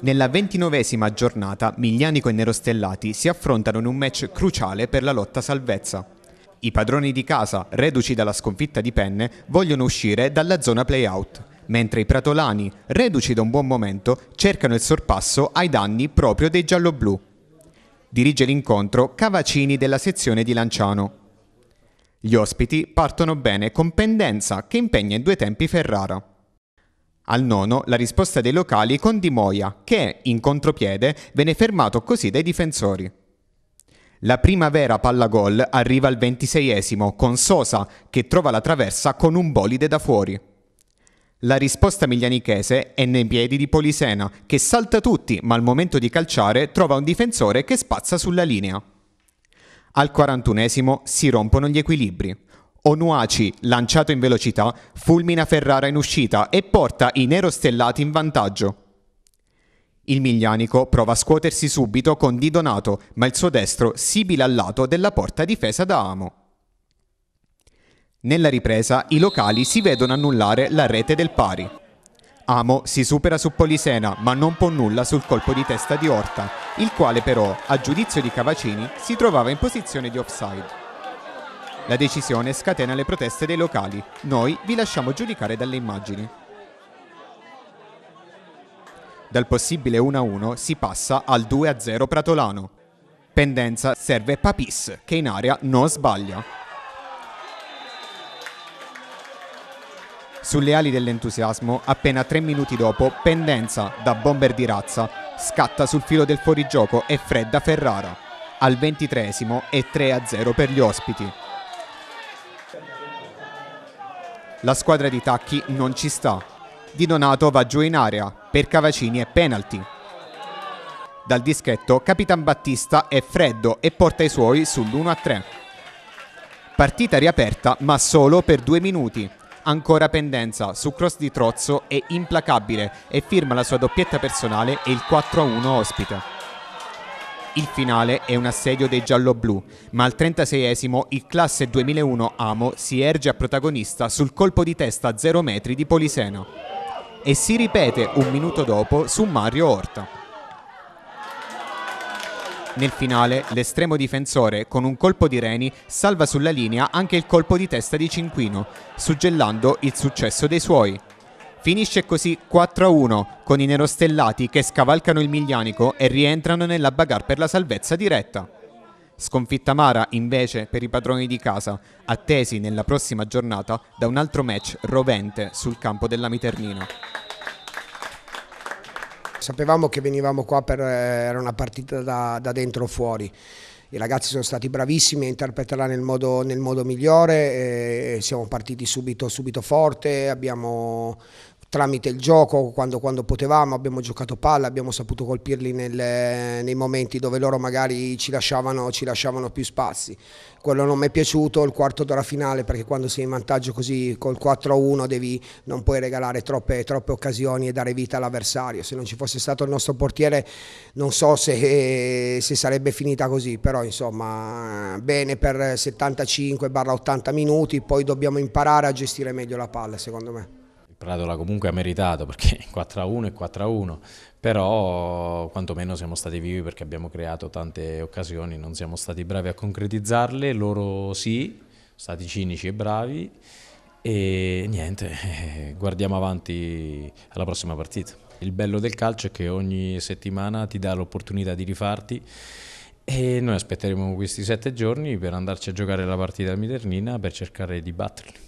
Nella ventinovesima giornata Miglianico e Nerostellati si affrontano in un match cruciale per la lotta salvezza. I padroni di casa, reduci dalla sconfitta di Penne, vogliono uscire dalla zona play-out, mentre i pratolani, reduci da un buon momento, cercano il sorpasso ai danni proprio dei gialloblu. Dirige l'incontro Cavacini della sezione di Lanciano. Gli ospiti partono bene con Pendenza che impegna in due tempi Ferrara. Al nono, la risposta dei locali con Di Moia, che, in contropiede, venne fermato così dai difensori. La primavera palla gol arriva al ventiseiesimo con Sosa che trova la traversa con un bolide da fuori. La risposta miglianichese è nei piedi di Polisena che salta tutti ma al momento di calciare trova un difensore che spazza sulla linea. Al quarantunesimo si rompono gli equilibri. Onuaci, lanciato in velocità, fulmina Ferrara in uscita e porta i nerostellati in vantaggio. Il Miglianico prova a scuotersi subito con Di Donato, ma il suo destro sibila al lato della porta difesa da Amo. Nella ripresa i locali si vedono annullare la rete del pari. Amo si supera su Polisena ma non può nulla sul colpo di testa di Orta, il quale però, a giudizio di Cavacini, si trovava in posizione di offside. La decisione scatena le proteste dei locali. Noi vi lasciamo giudicare dalle immagini. Dal possibile 1-1 si passa al 2-0 Pratolano. Pendenza serve Papis, che in area non sbaglia. Sulle ali dell'entusiasmo, appena tre minuti dopo, Pendenza, da bomber di razza, scatta sul filo del fuorigioco e fredda Ferrara. Al ventitresimo è 3-0 per gli ospiti. La squadra di Tacchi non ci sta. Di Donato va giù in area, per Cavacini è penalty. Dal dischetto Capitan Battista è freddo e porta i suoi sull'1-3. Partita riaperta ma solo per due minuti. Ancora pendenza su cross di Trozzo è implacabile e firma la sua doppietta personale e il 4-1 ospite. Il finale è un assedio dei gialloblu, ma al 36esimo il classe 2001 Amo si erge a protagonista sul colpo di testa a 0 metri di Poliseno e si ripete un minuto dopo su Mario Orta. Nel finale l'estremo difensore con un colpo di Reni salva sulla linea anche il colpo di testa di Cinquino, suggellando il successo dei suoi. Finisce così 4-1 con i nerostellati che scavalcano il Miglianico e rientrano nella bagarre per la salvezza diretta. Sconfitta Mara invece per i padroni di casa, attesi nella prossima giornata da un altro match rovente sul campo della Miternina. Sapevamo che venivamo qua per eh, era una partita da, da dentro o fuori. I ragazzi sono stati bravissimi a interpretarla nel modo, nel modo migliore, eh, siamo partiti subito, subito forte, abbiamo tramite il gioco, quando, quando, potevamo, abbiamo giocato palla, abbiamo saputo colpirli nel, nei momenti dove loro magari ci lasciavano, ci lasciavano più spazi. Quello non mi è piaciuto, il quarto d'ora finale, perché quando sei in vantaggio così col 4-1 devi, non puoi regalare troppe, troppe occasioni e dare vita all'avversario. Se non ci fosse stato il nostro portiere non so se, se sarebbe finita così, però insomma bene per 75-80 minuti, poi dobbiamo imparare a gestire meglio la palla secondo me. Pradola comunque ha meritato perché 4 a 1 e 4 a 1, però quantomeno siamo stati vivi perché abbiamo creato tante occasioni, non siamo stati bravi a concretizzarle, loro sì, stati cinici e bravi e niente, guardiamo avanti alla prossima partita. Il bello del calcio è che ogni settimana ti dà l'opportunità di rifarti e noi aspetteremo questi sette giorni per andarci a giocare la partita a Miternina per cercare di batterli.